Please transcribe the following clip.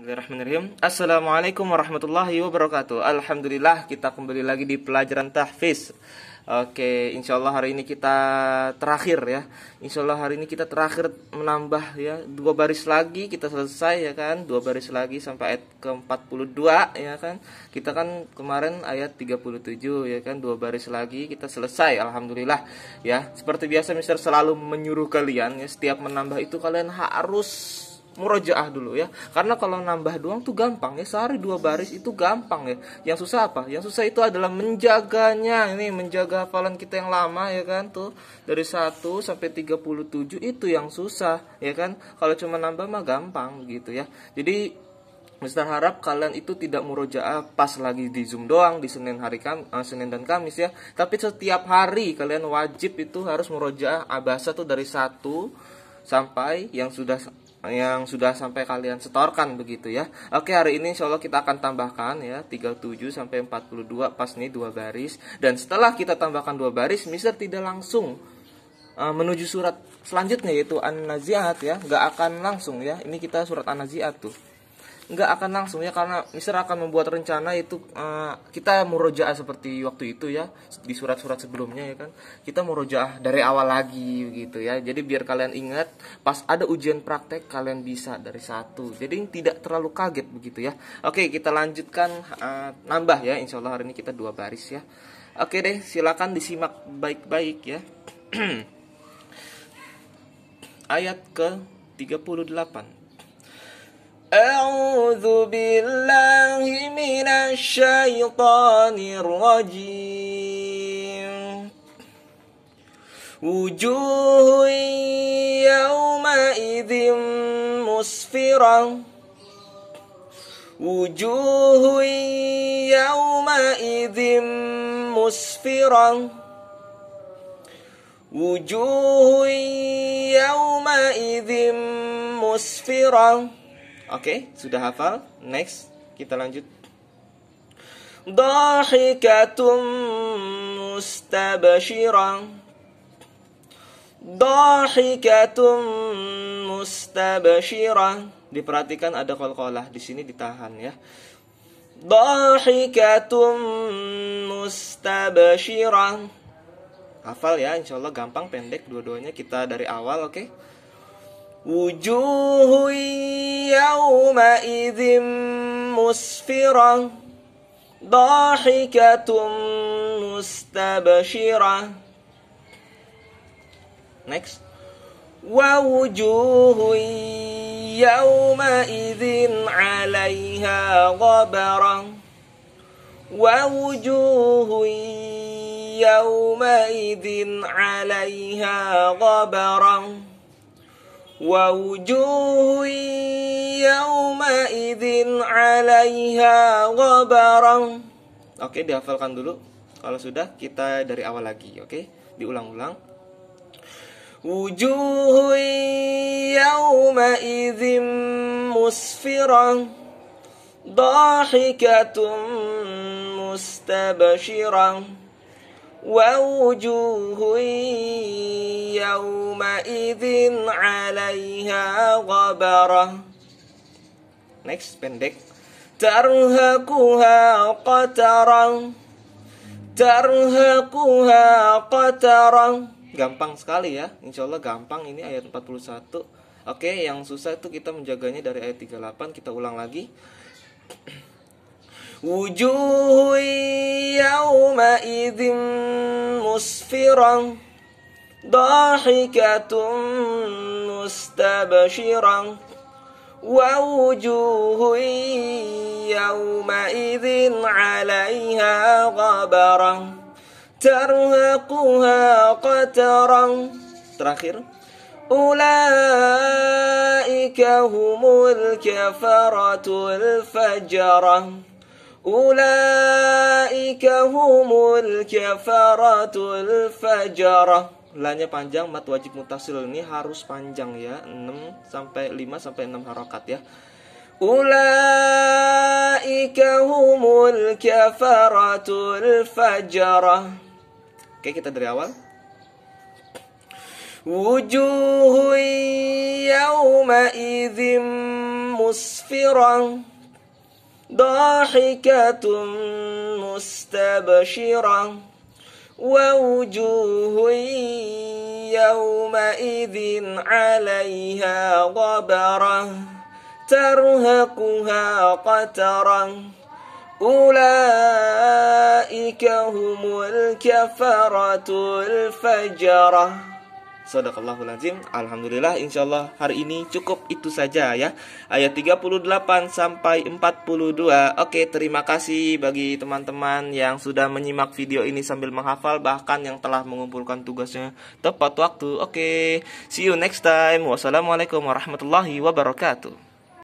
Bismillahirrahmanirrahim. Assalamualaikum warahmatullahi wabarakatuh. Alhamdulillah kita kembali lagi di pelajaran tahfiz. Oke, insya Allah hari ini kita terakhir ya. Insya Allah hari ini kita terakhir menambah ya dua baris lagi kita selesai ya kan. Dua baris lagi sampai ayat ke 42 ya kan. Kita kan kemarin ayat 37 ya kan. Dua baris lagi kita selesai. Alhamdulillah ya. Seperti biasa Mister selalu menyuruh kalian ya setiap menambah itu kalian harus murojaah dulu ya karena kalau nambah doang tuh gampang ya sehari dua baris itu gampang ya yang susah apa yang susah itu adalah menjaganya ini menjaga hafalan kita yang lama ya kan tuh dari 1 sampai 37 itu yang susah ya kan kalau cuma nambah mah gampang gitu ya jadi Mister harap kalian itu tidak murojaah pas lagi di Zoom doang di Senin hari Kam uh, Senin dan Kamis ya. Tapi setiap hari kalian wajib itu harus murojaah abasa tuh dari satu sampai yang sudah yang sudah sampai kalian setorkan begitu ya. Oke, hari ini insya Allah kita akan tambahkan ya 37 sampai 42 pas nih dua baris dan setelah kita tambahkan dua baris Mister tidak langsung uh, menuju surat selanjutnya yaitu An-Naziat ya, nggak akan langsung ya. Ini kita surat An-Naziat tuh nggak akan langsung ya karena Mister akan membuat rencana itu uh, kita murojaah seperti waktu itu ya di surat-surat sebelumnya ya kan kita murojaah dari awal lagi gitu ya jadi biar kalian ingat pas ada ujian praktek kalian bisa dari satu jadi tidak terlalu kaget begitu ya oke kita lanjutkan uh, nambah ya insyaallah hari ini kita dua baris ya oke deh silakan disimak baik-baik ya ayat ke 38 أعوذ بالله من الشيطان الرجيم وجوه يومئذ مسفرة وجوه يومئذ مسفرة وجوه يومئذ مسفرة Oke, okay, sudah hafal. Next, kita lanjut. Dahikatum mustabashiran. Dahikatum mustabashiran. Diperhatikan ada kol-kolah di sini ditahan ya. Dahikatum mustabashiran. Hafal ya, insya Allah gampang pendek dua-duanya kita dari awal, oke? Okay? وجوه يومئذ مسفرة ضاحكة مستبشرة Next. ووجوه يومئذ عليها غبرة ووجوه يومئذ عليها غبرة Wahujui yauma izin alaiha wabarang, oke dihafalkan dulu. Kalau sudah kita dari awal lagi, oke diulang-ulang. Wujui yauma izin musfirang, dakhikatum mustabashi rang. ووجوه يومئذ عليها غبرة Next pendek ترهقها قترا ترهقها قترا Gampang sekali ya Insya Allah gampang ini ayat 41 Oke yang susah itu kita menjaganya dari ayat 38 Kita ulang lagi وجوه يومئذ مسفرة ضاحكة مستبشرة ووجوه يومئذ عليها غبرة ترهقها قترا تراخير أولئك هم الكفرة الفجرة Ulaika humul kafaratul fajarah. Lanya panjang, mat wajib mutasil ini harus panjang ya, 6 sampai 5 sampai 6 harokat ya. Ulaika humul kafaratul fajarah. Oke, kita dari awal. Wujuhu yawma idzim musfirah ضاحكة مستبشرة ووجوه يومئذ عليها غبرة ترهقها قترة أولئك هم الكفرة الفجرة Sadaqallahul lazim. Alhamdulillah insyaallah hari ini cukup itu saja ya. Ayat 38 sampai 42. Oke, terima kasih bagi teman-teman yang sudah menyimak video ini sambil menghafal bahkan yang telah mengumpulkan tugasnya tepat waktu. Oke, see you next time. Wassalamualaikum warahmatullahi wabarakatuh.